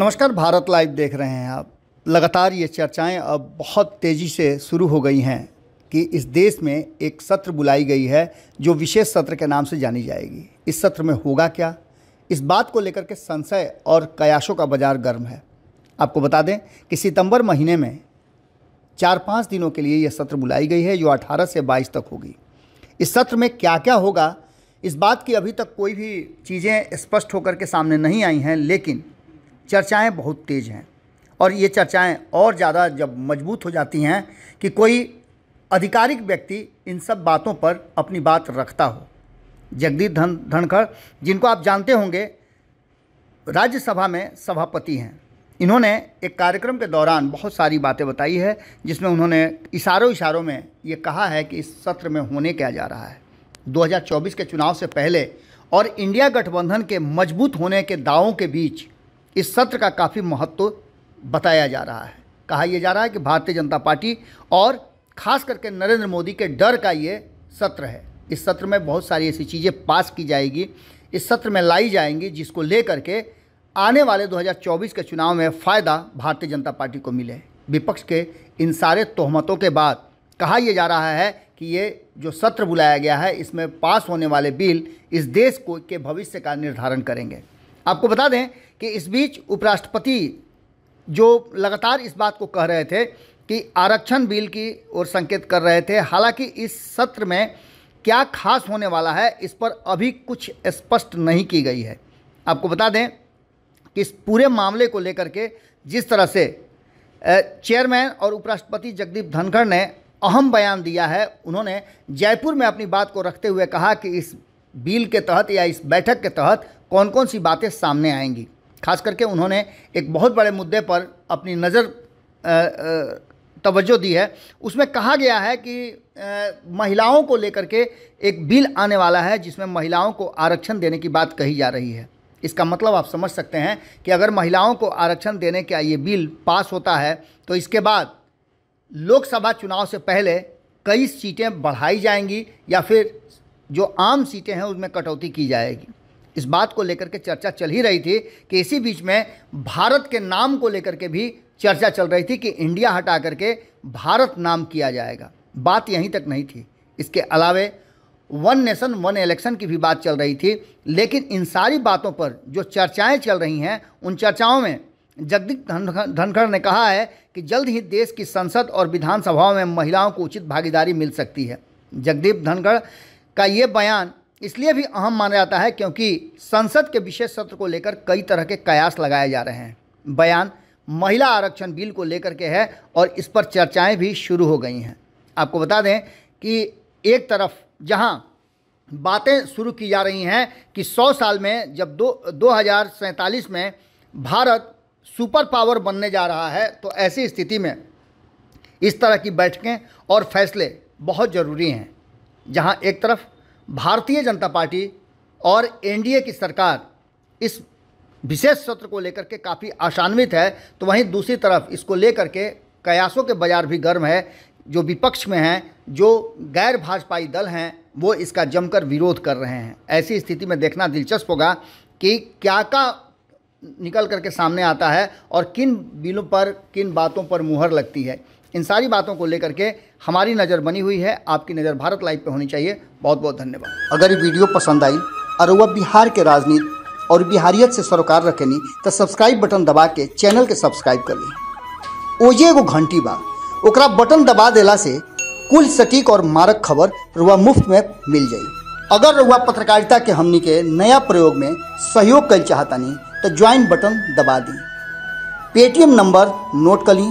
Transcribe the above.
नमस्कार भारत लाइव देख रहे हैं आप लगातार ये चर्चाएं अब बहुत तेज़ी से शुरू हो गई हैं कि इस देश में एक सत्र बुलाई गई है जो विशेष सत्र के नाम से जानी जाएगी इस सत्र में होगा क्या इस बात को लेकर के संशय और कयासों का बाजार गर्म है आपको बता दें कि सितंबर महीने में चार पाँच दिनों के लिए यह सत्र बुलाई गई है जो अठारह से बाईस तक होगी इस सत्र में क्या क्या होगा इस बात की अभी तक कोई भी चीज़ें स्पष्ट होकर के सामने नहीं आई हैं लेकिन चर्चाएं बहुत तेज़ हैं और ये चर्चाएं और ज़्यादा जब मजबूत हो जाती हैं कि कोई आधिकारिक व्यक्ति इन सब बातों पर अपनी बात रखता हो जगदीप धन धनखड़ जिनको आप जानते होंगे राज्यसभा में सभापति हैं इन्होंने एक कार्यक्रम के दौरान बहुत सारी बातें बताई है जिसमें उन्होंने इशारों इशारों में ये कहा है कि इस सत्र में होने क्या जा रहा है 2024 के चुनाव से पहले और इंडिया गठबंधन के मजबूत होने के दावों के बीच इस सत्र का काफ़ी महत्व बताया जा रहा है कहा यह जा रहा है कि भारतीय जनता पार्टी और खास करके नरेंद्र मोदी के डर का ये सत्र है इस सत्र में बहुत सारी ऐसी चीज़ें पास की जाएगी इस सत्र में लाई जाएंगी जिसको लेकर के आने वाले 2024 के चुनाव में फ़ायदा भारतीय जनता पार्टी को मिले विपक्ष के इन सारे तोहमतों के बाद कहा यह जा रहा है कि ये जो सत्र बुलाया गया है इसमें पास होने वाले बिल इस देश को के भविष्य का निर्धारण करेंगे आपको बता दें कि इस बीच उपराष्ट्रपति जो लगातार इस बात को कह रहे थे कि आरक्षण बिल की ओर संकेत कर रहे थे हालांकि इस सत्र में क्या खास होने वाला है इस पर अभी कुछ स्पष्ट नहीं की गई है आपको बता दें कि इस पूरे मामले को लेकर के जिस तरह से चेयरमैन और उपराष्ट्रपति जगदीप धनखड़ ने अहम बयान दिया है उन्होंने जयपुर में अपनी बात को रखते हुए कहा कि इस बिल के तहत या इस बैठक के तहत कौन कौन सी बातें सामने आएंगी खास करके उन्होंने एक बहुत बड़े मुद्दे पर अपनी नज़र तवज्जो दी है उसमें कहा गया है कि महिलाओं को लेकर के एक बिल आने वाला है जिसमें महिलाओं को आरक्षण देने की बात कही जा रही है इसका मतलब आप समझ सकते हैं कि अगर महिलाओं को आरक्षण देने का ये बिल पास होता है तो इसके बाद लोकसभा चुनाव से पहले कई सीटें बढ़ाई जाएंगी या फिर जो आम सीटें हैं उसमें कटौती की जाएगी इस बात को लेकर के चर्चा चल ही रही थी कि इसी बीच में भारत के नाम को लेकर के भी चर्चा चल रही थी कि इंडिया हटा करके भारत नाम किया जाएगा बात यहीं तक नहीं थी इसके अलावे वन नेशन वन इलेक्शन की भी बात चल रही थी लेकिन इन सारी बातों पर जो चर्चाएं चल रही हैं उन चर्चाओं में जगदीप धनखड़ ने कहा है कि जल्द ही देश की संसद और विधानसभाओं में महिलाओं को उचित भागीदारी मिल सकती है जगदीप धनखड़ का ये बयान इसलिए भी अहम माना जाता है क्योंकि संसद के विशेष सत्र को लेकर कई तरह के कयास लगाए जा रहे हैं बयान महिला आरक्षण बिल को लेकर के है और इस पर चर्चाएं भी शुरू हो गई हैं आपको बता दें कि एक तरफ जहां बातें शुरू की जा रही हैं कि 100 साल में जब दो दो में भारत सुपर पावर बनने जा रहा है तो ऐसी स्थिति में इस तरह की बैठकें और फैसले बहुत ज़रूरी हैं जहाँ एक तरफ भारतीय जनता पार्टी और एनडीए की सरकार इस विशेष सत्र को लेकर के काफ़ी आशान्वित है तो वहीं दूसरी तरफ इसको लेकर के कयासों के बाजार भी गर्म है जो विपक्ष में हैं जो गैर भाजपाई दल हैं वो इसका जमकर विरोध कर रहे हैं ऐसी स्थिति में देखना दिलचस्प होगा कि क्या का निकल करके सामने आता है और किन बिलों पर किन बातों पर मुहर लगती है इन सारी बातों को लेकर के हमारी नज़र बनी हुई है आपकी नज़र भारत लाइव पे होनी चाहिए बहुत बहुत धन्यवाद अगर ये वीडियो पसंद आई और वह बिहार के राजनीति और बिहारियत से सरोकार रखेनी तो सब्सक्राइब बटन दबा के चैनल के सब्सक्राइब कर ली ओजे एगो घंटी बात ओकरा बटन दबा दिला से कुल सटीक और मारक खबर रुआ मुफ्त में मिल जाए अगर रुआ पत्रकारिता के हमनी के नया प्रयोग में सहयोग कर चाहतनी तो ज्वाइन बटन दबा दी पेटीएम नंबर नोट कर ली